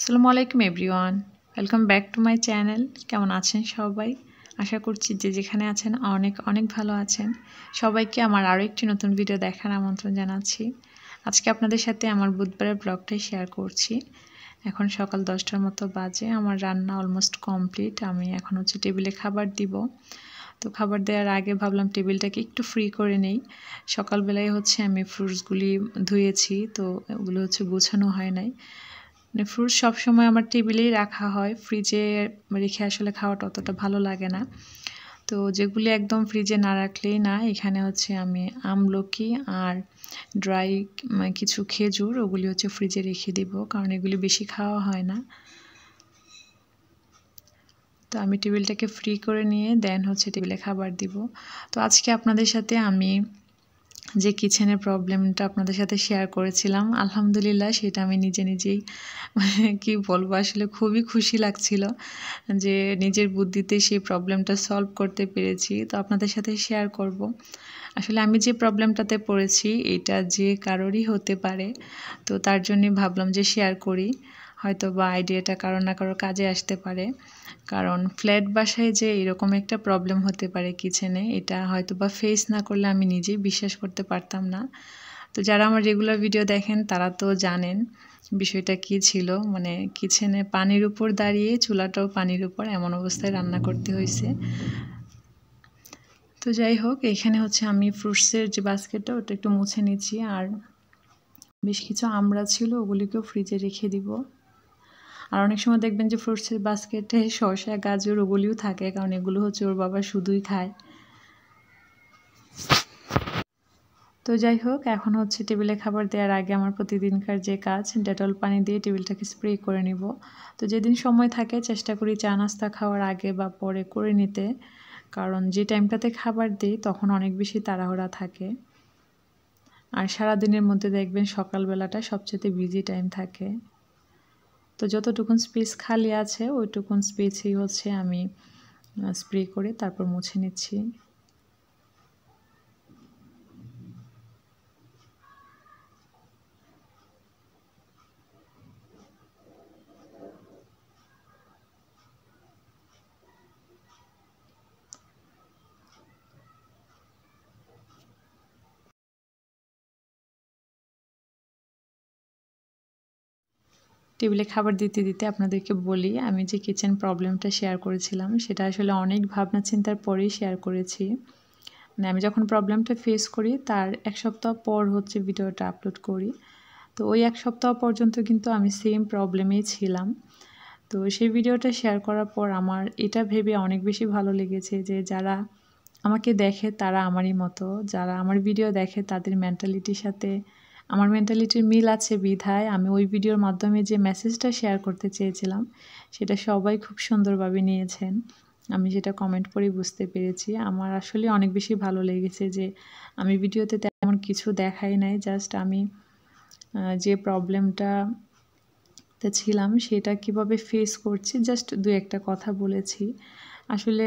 আসসালামু আলাইকুম everyone welcome back to my channel কেমন আছেন সবাই আশা করছি যে যেখানে আছেন অনেক অনেক ভালো আছেন সবাইকে আমার আরও একটি নতুন ভিডিও দেখার আমন্ত্রণ জানাচ্ছি আজকে আপনাদের সাথে আমার বুধবারের ব্লগটাই শেয়ার করছি এখন সকাল দশটার মতো বাজে আমার রান্না অলমোস্ট কমপ্লিট আমি এখন হচ্ছে টেবিলে খাবার দিব তো খাবার দেওয়ার আগে ভাবলাম টেবিলটাকে একটু ফ্রি করে নেই সকালবেলায় হচ্ছে আমি ফ্রুটসগুলি ধুয়েছি তো ওগুলো হচ্ছে গোছানো হয় নাই মানে ফ্রুট সবসময় আমার টেবিলেই রাখা হয় ফ্রিজে রেখে আসলে খাওয়াটা অতটা ভালো লাগে না তো যেগুলি একদম ফ্রিজে না রাখলেই না এখানে হচ্ছে আমি আমলকি আর ড্রাই কিছু খেজুর ওগুলি হচ্ছে ফ্রিজে রেখে দিব কারণ এগুলি বেশি খাওয়া হয় না তো আমি টেবিলটাকে ফ্রি করে নিয়ে দেন হচ্ছে টেবিলে খাবার দিব তো আজকে আপনাদের সাথে আমি যে কিচেনের প্রবলেমটা আপনাদের সাথে শেয়ার করেছিলাম আলহামদুলিল্লাহ সেটা আমি নিজে নিজেই মানে কি বলবো আসলে খুবই খুশি লাগছিল যে নিজের বুদ্ধিতে সেই প্রবলেমটা সলভ করতে পেরেছি তো আপনাদের সাথে শেয়ার করব। আসলে আমি যে প্রবলেমটাতে পড়েছি এটা যে কারোরই হতে পারে তো তার জন্য ভাবলাম যে শেয়ার করি হয়তো বা আইডিয়াটা কারো না কারো কাজে আসতে পারে কারণ ফ্ল্যাট বাসায় যে এরকম একটা প্রবলেম হতে পারে কিচেনে এটা হয়তো বা ফেস না করলে আমি নিজেই বিশ্বাস করতে পারতাম না তো যারা আমার রেগুলার ভিডিও দেখেন তারা তো জানেন বিষয়টা কি ছিল মানে কিচেনে পানির উপর দাঁড়িয়ে চুলাটাও পানির উপর এমন অবস্থায় রান্না করতে হয়েছে তো যাই হোক এখানে হচ্ছে আমি ফ্রুটসের যে বাস্কেটটা ওটা একটু মুছে নিচ্ছি আর বেশ কিছু আমড়া ছিল ওগুলিকেও ফ্রিজে রেখে দিব আর অনেক সময় দেখবেন যে ফ্রুটসের বাস্কেটে শসা গাজর ওগুলিও থাকে কারণ এগুলো হচ্ছে ওর বাবা শুধুই খায় তো যাই হোক এখন হচ্ছে টেবিলে খাবার দেওয়ার আগে আমার প্রতিদিনকার যে কাজ ডেটল পানি দিয়ে টেবিলটাকে স্প্রে করে নিব তো যেদিন সময় থাকে চেষ্টা করি চা নাস্তা খাওয়ার আগে বা পরে করে নিতে কারণ যে টাইমটাতে খাবার দিই তখন অনেক বেশি তাড়াহুড়া থাকে আর সারাদিনের মধ্যে দেখবেন সকালবেলাটা সবচেয়ে বিজি টাইম থাকে তো যতটুকুন স্পেস খালি আছে ওইটুকুন স্পেসেই হচ্ছে আমি স্প্রে করে তারপর মুছে নিচ্ছি টেবিলে খাবার দিতে দিতে আপনাদেরকে বলি আমি যে কিচেন প্রবলেমটা শেয়ার করেছিলাম সেটা আসলে অনেক ভাবনা চিন্তার পরেই শেয়ার করেছি মানে আমি যখন প্রবলেমটা ফেস করি তার এক সপ্তাহ পর হচ্ছে ভিডিওটা আপলোড করি তো ওই এক সপ্তাহ পর্যন্ত কিন্তু আমি সেম প্রবলেমেই ছিলাম তো সেই ভিডিওটা শেয়ার করার পর আমার এটা ভেবে অনেক বেশি ভালো লেগেছে যে যারা আমাকে দেখে তারা আমারই মতো যারা আমার ভিডিও দেখে তাদের মেন্টালিটির সাথে আমার মেন্টালিটির মিল আছে বিধায় আমি ওই ভিডিওর মাধ্যমে যে মেসেজটা শেয়ার করতে চেয়েছিলাম সেটা সবাই খুব সুন্দরভাবে নিয়েছেন আমি সেটা কমেন্ট করে বুঝতে পেরেছি আমার আসলে অনেক বেশি ভালো লেগেছে যে আমি ভিডিওতে তেমন কিছু দেখাই নাই জাস্ট আমি যে প্রবলেমটা ছিলাম সেটা কিভাবে ফেস করছি জাস্ট দু একটা কথা বলেছি আসলে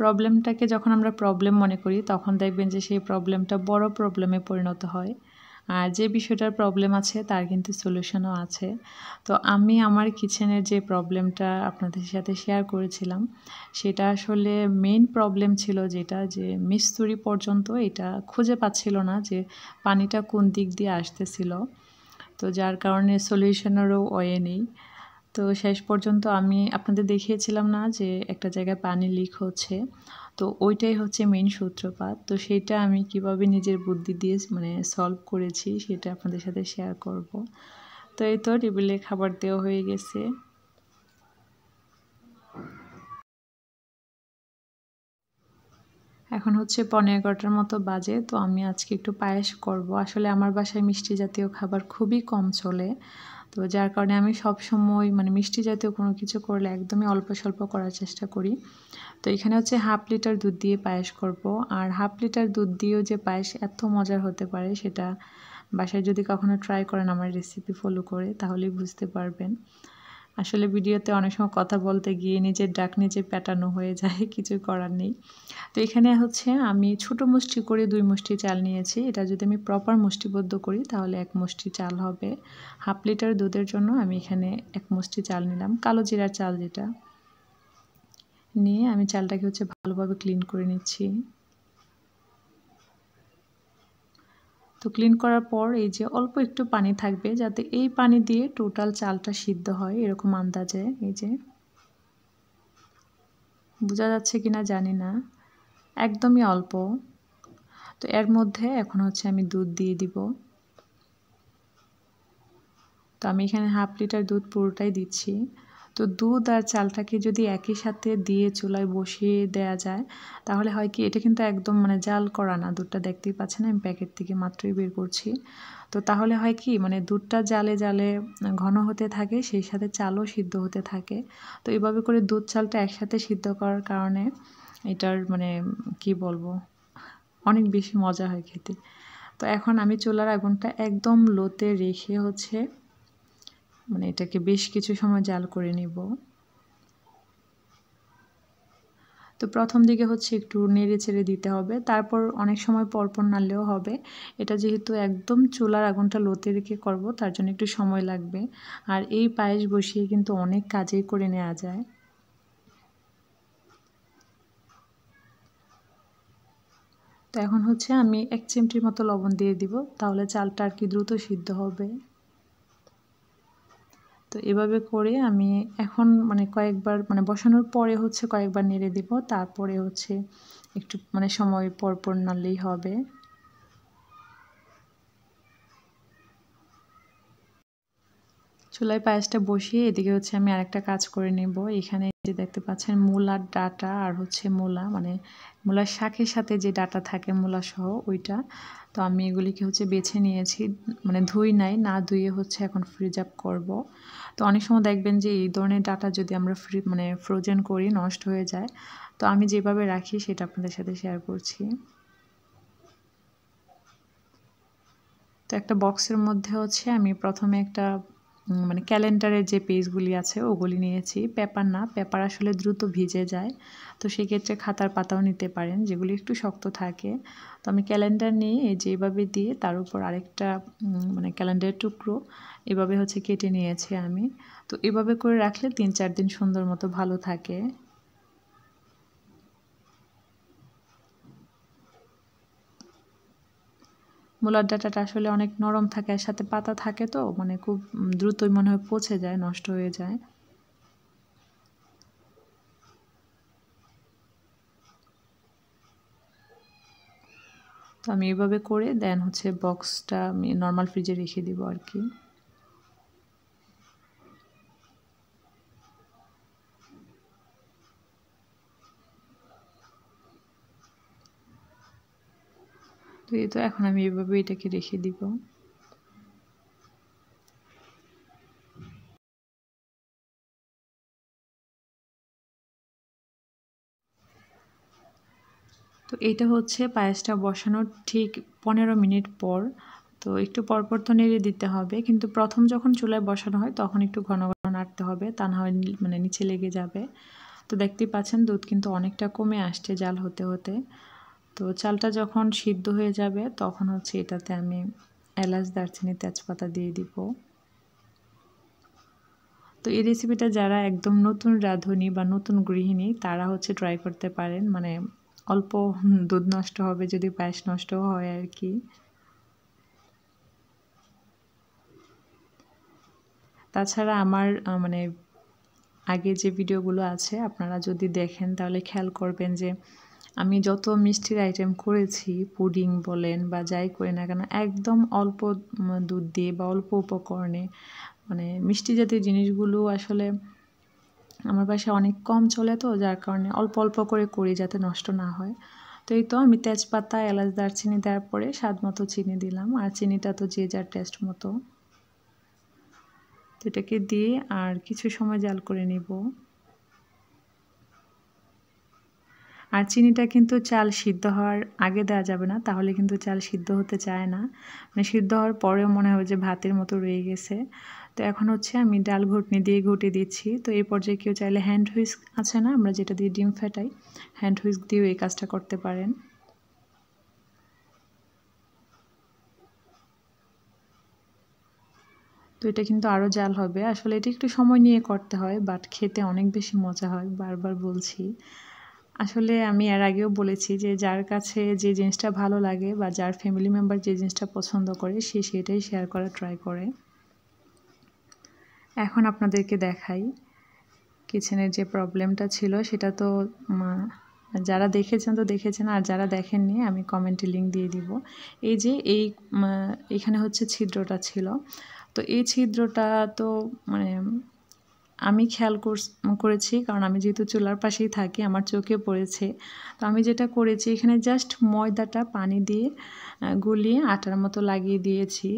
প্রবলেমটাকে যখন আমরা প্রবলেম মনে করি তখন দেখবেন যে সেই প্রবলেমটা বড় প্রবলেমে পরিণত হয় আর যে বিষয়টার প্রবলেম আছে তার কিন্তু সলিউশনও আছে তো আমি আমার কিচেনের যে প্রবলেমটা আপনাদের সাথে শেয়ার করেছিলাম সেটা আসলে মেইন প্রবলেম ছিল যেটা যে মিস্তুরি পর্যন্ত এটা খুঁজে পাচ্ছিল না যে পানিটা কোন দিক দিয়ে আসতেছিল তো যার কারণে সলিউশনেরও ওয়ে নেই তো শেষ পর্যন্ত আমি আপনাদের দেখিয়েছিলাম না যে একটা জায়গায় পানি লিক হচ্ছে তো ওইটাই হচ্ছে মেন সূত্রপাত তো সেটা আমি কিভাবে নিজের বুদ্ধি দিয়ে মানে সলভ করেছি সেটা আপনাদের সাথে শেয়ার করব তো এই তো টেবিলে খাবার দেওয়া হয়ে গেছে এখন হচ্ছে পনেরো এগারোটার মতো বাজে তো আমি আজকে একটু পায়েস করব আসলে আমার বাসায় মিষ্টি জাতীয় খাবার খুবই কম চলে তো যার কারণে আমি সব সময় মানে মিষ্টি জাতীয় কোনো কিছু করলে একদমই অল্প স্বল্প করার চেষ্টা করি তো এখানে হচ্ছে হাফ লিটার দুধ দিয়ে পায়েস করব আর হাফ লিটার দুধ দিয়েও যে পায়েস এত মজার হতে পারে সেটা বাসায় যদি কখনো ট্রাই করেন আমার রেসিপি ফলো করে তাহলেই বুঝতে পারবেন আসলে ভিডিওতে অনেক সময় কথা বলতে গিয়ে নিজের ডাক নিজে প্যাটানো হয়ে যায় কিছু করার নেই তো এখানে হচ্ছে আমি ছোট মুষ্টি করে দুই মুষ্টি চাল নিয়েছি এটা যদি আমি প্রপার মুষ্টিবদ্ধ করি তাহলে এক মুষ্টি চাল হবে হাফ লিটার দুধের জন্য আমি এখানে এক মুষ্টি চাল নিলাম কালো জিরার চাল যেটা নিয়ে আমি চালটাকে হচ্ছে ভালোভাবে ক্লিন করে নিচ্ছি তো ক্লিন করার পর এই যে অল্প একটু পানি থাকবে যাতে এই পানি দিয়ে টোটাল চালটা সিদ্ধ হয় এরকম আন্দাজে এই যে বোঝা যাচ্ছে কি না জানি না একদমই অল্প তো এর মধ্যে এখন হচ্ছে আমি দুধ দিয়ে দিব তো আমি এখানে হাফ লিটার দুধ পুরোটাই দিচ্ছি তো দুধ আর চালটাকে যদি একই সাথে দিয়ে চুলায় বসিয়ে দেয়া যায় তাহলে হয় কি এটা কিন্তু একদম মানে জাল করা না দুধটা দেখতেই পাচ্ছেন আমি প্যাকেট থেকে মাত্রই বের করছি তো তাহলে হয় কি মানে দুধটা জালে জালে ঘন হতে থাকে সেই সাথে চালও সিদ্ধ হতে থাকে তো এভাবে করে দুধ চালটা একসাথে সিদ্ধ করার কারণে এটার মানে কি বলবো অনেক বেশি মজা হয় খেতে তো এখন আমি চুলার আগুনটা একদম লোতে রেখে হচ্ছে মানে এটাকে বেশ কিছু সময় জাল করে নিব তো প্রথম দিকে হচ্ছে একটু নেড়ে ছেড়ে দিতে হবে তারপর অনেক সময় পরপর নাড়লেও হবে এটা যেহেতু একদম চুলার আগুনটা লোতে রেখে করব তার জন্য একটু সময় লাগবে আর এই পায়েস বসিয়ে কিন্তু অনেক কাজেই করে নেওয়া যায় তো এখন হচ্ছে আমি এক চিমটির মতো লবণ দিয়ে দিব তাহলে চালটা আর কি দ্রুত সিদ্ধ হবে তো এভাবে করে আমি এখন মানে কয়েকবার মানে বসানোর পরে হচ্ছে কয়েকবার নেড়ে দেব তারপরে হচ্ছে একটু মানে সময় পর পর নাড়লেই হবে চুলায় পায়েসটা বসিয়ে এদিকে হচ্ছে আমি আরেকটা কাজ করে নেব এখানে যে দেখতে পাচ্ছেন মূলার ডাটা আর হচ্ছে মূলা মানে মূলার শাকের সাথে যে ডাটা থাকে মূলা সহ ওইটা তো আমি এগুলিকে হচ্ছে বেছে নিয়েছি মানে ধুই নাই না ধুয়ে হচ্ছে এখন ফ্রিজ আপ করবো তো অনেক সময় দেখবেন যে এই ধরনের ডাটা যদি আমরা ফ্রি মানে ফ্রোজেন করি নষ্ট হয়ে যায় তো আমি যেভাবে রাখি সেটা আপনাদের সাথে শেয়ার করছি তো একটা বক্সের মধ্যে হচ্ছে আমি প্রথমে একটা মানে ক্যালেন্ডারের যে পেজগুলি আছে ওগুলি নিয়েছি পেপার না পেপার আসলে দ্রুত ভিজে যায় তো সেক্ষেত্রে খাতার পাতাও নিতে পারেন যেগুলি একটু শক্ত থাকে তো আমি ক্যালেন্ডার নিয়ে এই যে এভাবে দিয়ে তার উপর আরেকটা মানে ক্যালেন্ডারের টুকরো এভাবে হচ্ছে কেটে নিয়েছি আমি তো এভাবে করে রাখলে তিন চার দিন সুন্দর মতো ভালো থাকে মূলার ডাটাটা আসলে অনেক নরম থাকে আর সাথে পাতা থাকে তো মানে খুব দ্রুতই মনে হয় পচে যায় নষ্ট হয়ে যায় তো আমি এভাবে করে দেন হচ্ছে বক্সটা আমি নর্মাল ফ্রিজে রেখে দিব আর কি তো এই তো এখন আমি এভাবে এটাকে রেখে দিব তো এটা হচ্ছে পায়েসটা বসানোর ঠিক পনেরো মিনিট পর তো একটু পরপর তো নেড়ে দিতে হবে কিন্তু প্রথম যখন চুলায় বসানো হয় তখন একটু ঘন ঘন নাড়তে হবে তা না হয় মানে নিচে লেগে যাবে তো দেখতেই পাচ্ছেন দুধ কিন্তু অনেকটা কমে আসছে জাল হতে হতে তো চালটা যখন সিদ্ধ হয়ে যাবে তখন হচ্ছে এটাতে আমি এলাচ দারচিনি তেজপাতা দিয়ে দিব তো এই রেসিপিটা যারা একদম নতুন রাঁধুনি বা নতুন গৃহিণী তারা হচ্ছে ট্রাই করতে পারেন মানে অল্প দুধ নষ্ট হবে যদি পায়েস নষ্ট হয় আর কি তাছাড়া আমার মানে আগে যে ভিডিওগুলো আছে আপনারা যদি দেখেন তাহলে খেয়াল করবেন যে আমি যত মিষ্টির আইটেম করেছি পুডিং বলেন বা যাই করি না কেন একদম অল্প দুধ দিয়ে বা অল্প উপকরণে মানে মিষ্টি জাতীয় জিনিসগুলো আসলে আমার বাসায় অনেক কম চলে তো যার কারণে অল্প অল্প করে করি যাতে নষ্ট না হয় তো এই তো আমি তেজপাতা এলাচ দারচিনি দেওয়ার পরে স্বাদ মতো চিনি দিলাম আর চিনিটা তো যে যার টেস্ট মতো এটাকে দিয়ে আর কিছু সময় জাল করে নিব আর চিনিটা কিন্তু চাল সিদ্ধ হওয়ার আগে দেওয়া যাবে না তাহলে কিন্তু চাল সিদ্ধ হতে চায় না মানে সিদ্ধ হওয়ার পরেও মনে হবে যে ভাতের মতো রয়ে গেছে তো এখন হচ্ছে আমি ডাল ঘুটনি দিয়ে ঘুটে দিচ্ছি তো এই পর্যায়ে কেউ চাইলে হ্যান্ড হুইস্ক আছে না আমরা যেটা দিয়ে ডিম ফেটাই হ্যান্ড হুইস্ক দিয়েও এই কাজটা করতে পারেন তো এটা কিন্তু আরও জাল হবে আসলে এটা একটু সময় নিয়ে করতে হয় বাট খেতে অনেক বেশি মজা হয় বারবার বলছি আসলে আমি এর আগেও বলেছি যে যার কাছে যে জিনিসটা ভালো লাগে বা যার ফ্যামিলি মেম্বার যে জিনিসটা পছন্দ করে সে সেটাই শেয়ার করা ট্রাই করে এখন আপনাদেরকে দেখাই কিচেনের যে প্রবলেমটা ছিল সেটা তো যারা দেখেছেন তো দেখেছেন আর যারা দেখেননি আমি কমেন্টে লিঙ্ক দিয়ে দিব এই যে এই এখানে হচ্ছে ছিদ্রটা ছিল তো এই ছিদ্রটা তো মানে আমি খেয়াল করেছি কারণ আমি যেহেতু চুলার পাশেই থাকি আমার চোখে পড়েছে তো আমি যেটা করেছি এখানে জাস্ট ময়দাটা পানি দিয়ে গুলিয়ে আটার মতো লাগিয়ে দিয়েছি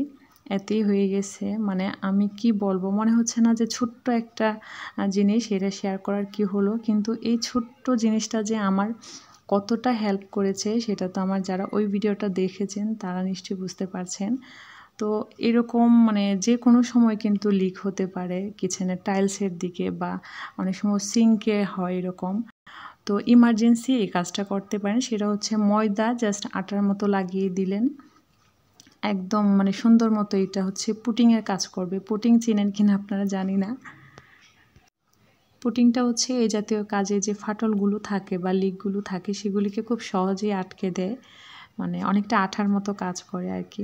এতেই হয়ে গেছে মানে আমি কি বলবো মনে হচ্ছে না যে ছোট্ট একটা জিনিস এটা শেয়ার করার কি হলো কিন্তু এই ছোট্ট জিনিসটা যে আমার কতটা হেল্প করেছে সেটা তো আমার যারা ওই ভিডিওটা দেখেছেন তারা নিশ্চয়ই বুঝতে পারছেন তো এরকম মানে যে কোনো সময় কিন্তু লিক হতে পারে কিচেনের টাইলসের দিকে বা অনেক সময় সিঙ্কে হয় এরকম তো ইমার্জেন্সি এই কাজটা করতে পারেন সেটা হচ্ছে ময়দা জাস্ট আটার মতো লাগিয়ে দিলেন একদম মানে সুন্দর মতো এটা হচ্ছে পুটিংয়ের কাজ করবে পুটিং চিনেন কিনা আপনারা জানি না পুটিংটা হচ্ছে এই জাতীয় কাজে যে ফাটলগুলো থাকে বা লিকগুলো থাকে সেগুলিকে খুব সহজেই আটকে দেয় মানে অনেকটা আঠার মতো কাজ করে আর কি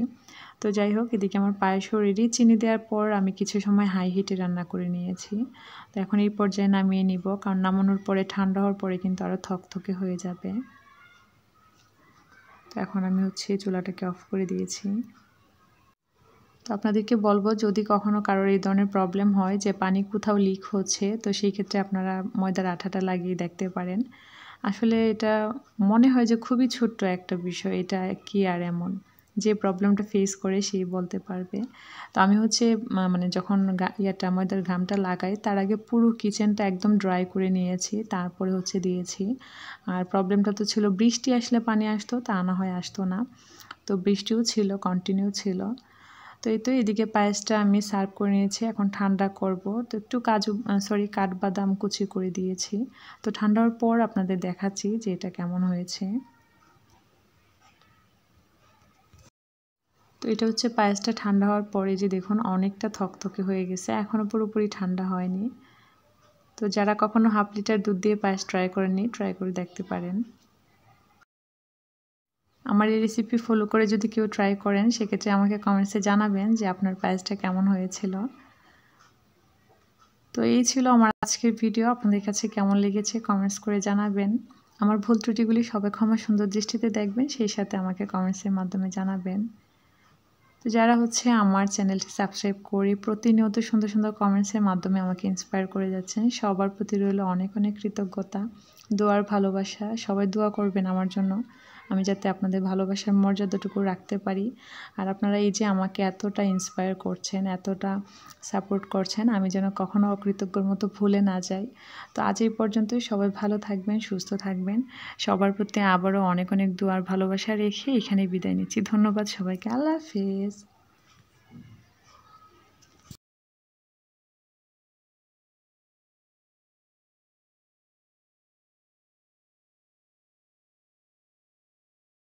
তো যাই হোক এদিকে আমার পায়ে শরীরই চিনি দেওয়ার পর আমি কিছু সময় হাই হিটে রান্না করে নিয়েছি তো এখন এই পর্যায়ে নামিয়ে নিব কারণ নামানোর পরে ঠান্ডা হওয়ার পরে কিন্তু আরও থকথকে হয়ে যাবে তো এখন আমি হচ্ছে চুলাটাকে অফ করে দিয়েছি তো আপনাদেরকে বলবো যদি কখনো কারোর এই ধরনের প্রবলেম হয় যে পানি কোথাও লিক হচ্ছে তো সেই ক্ষেত্রে আপনারা ময়দার আঠাটা লাগিয়ে দেখতে পারেন আসলে এটা মনে হয় যে খুবই ছোট্ট একটা বিষয় এটা কি আর এমন যে প্রবলেমটা ফেস করে সেই বলতে পারবে তো আমি হচ্ছে মানে যখন ইয়াটা আমাদের ঘামটা লাগাই তার আগে পুরো কিচেনটা একদম ড্রাই করে নিয়েছি তারপরে হচ্ছে দিয়েছি আর প্রবলেমটা তো ছিল বৃষ্টি আসলে পানি আসতো তা না হয় আসতো না তো বৃষ্টিও ছিল কন্টিনিউ ছিল তো এই তো এদিকে পায়েসটা আমি সার্ভ করে নিয়েছি এখন ঠান্ডা করব তো একটু কাজু সরি কাঠবাদাম কুচি করে দিয়েছি তো ঠান্ডার পর আপনাদের দেখাচ্ছি যে এটা কেমন হয়েছে তো এটা হচ্ছে পায়েসটা ঠান্ডা হওয়ার পরে যে দেখুন অনেকটা থকথকে হয়ে গেছে এখনও পুরোপুরি ঠান্ডা হয়নি তো যারা কখনো হাফ লিটার দুধ দিয়ে পায়েস ট্রাই করেননি ট্রাই করে দেখতে পারেন আমার এই রেসিপি ফলো করে যদি কেউ ট্রাই করেন সেক্ষেত্রে আমাকে কমেন্টসে জানাবেন যে আপনার পায়েসটা কেমন হয়েছিল তো এই ছিল আমার আজকের ভিডিও আপনাদের কাছে কেমন লেগেছে কমেন্টস করে জানাবেন আমার ভুল ত্রুটিগুলি সবে ক্ষমা সুন্দর দৃষ্টিতে দেখবেন সেই সাথে আমাকে কমেন্টসের মাধ্যমে জানাবেন তো যারা হচ্ছে আমার চ্যানেলটি সাবস্ক্রাইব করে প্রতিনিয়ত সুন্দর সুন্দর কমেন্টসের মাধ্যমে আমাকে ইন্সপায়ার করে যাচ্ছেন সবার প্রতি রইল অনেক অনেক কৃতজ্ঞতা দোয়ার ভালোবাসা সবাই দোয়া করবেন আমার জন্য আমি যাতে আপনাদের ভালোবাসার মর্যাদাটুকু রাখতে পারি আর আপনারা এই যে আমাকে এতটা ইন্সপায়ার করছেন এতটা সাপোর্ট করছেন আমি যেন কখনও অকৃতজ্ঞর মতো ভুলে না যাই তো আজ এই পর্যন্তই সবাই ভালো থাকবেন সুস্থ থাকবেন সবার প্রতি আবারও অনেক অনেক দুয়ার ভালোবাসা রেখে এখানে বিদায় নিচ্ছি ধন্যবাদ সবাইকে আল্লাহ হাফেজ